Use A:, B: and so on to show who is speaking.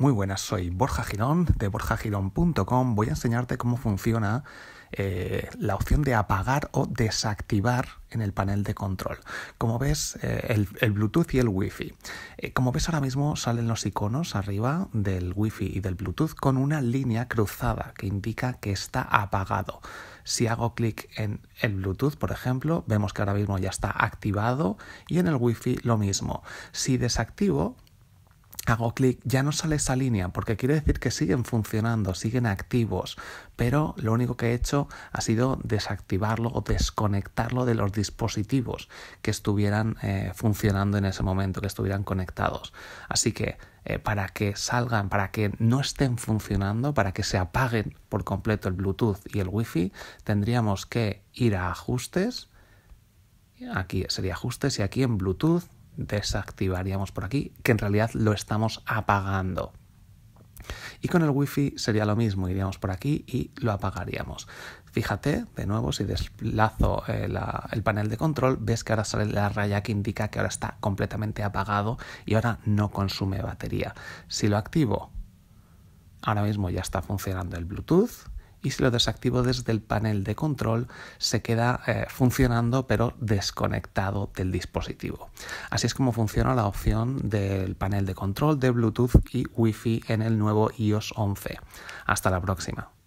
A: Muy buenas, soy Borja Girón de borjagirón.com. Voy a enseñarte cómo funciona eh, la opción de apagar o desactivar en el panel de control. Como ves, eh, el, Bluetooth y el Wi-Fi. Eh, como ves, ahora mismo salen los iconos arriba del Wi-Fi y del Bluetooth con una línea cruzada que indica que está apagado. Si hago clic en el Bluetooth, por ejemplo, vemos que ahora mismo ya está activado y en el Wi-Fi lo mismo. Si desactivo, hago clic, ya no sale esa línea, porque quiere decir que siguen funcionando, siguen activos, pero lo único que he hecho ha sido desactivarlo o desconectarlo de los dispositivos que estuvieran eh, funcionando en ese momento, que estuvieran conectados. Así que eh, para que salgan, para que no estén funcionando, para que se apaguen por completo el Bluetooth y el Wi-Fi, tendríamos que ir a ajustes, aquí sería ajustes y aquí en Bluetooth desactivaríamos por aquí, que en realidad lo estamos apagando. Y con el wifi sería lo mismo, iríamos por aquí y lo apagaríamos. Fíjate, de nuevo, si desplazo eh, el panel de control, ves que ahora sale la raya que indica que ahora está completamente apagado y ahora no consume batería. Si lo activo, ahora mismo ya está funcionando el Bluetooth, y si lo desactivo desde el panel de control se queda eh, funcionando pero desconectado del dispositivo. Así es como funciona la opción del panel de control de Bluetooth y Wi-Fi en el nuevo iOS 11. Hasta la próxima.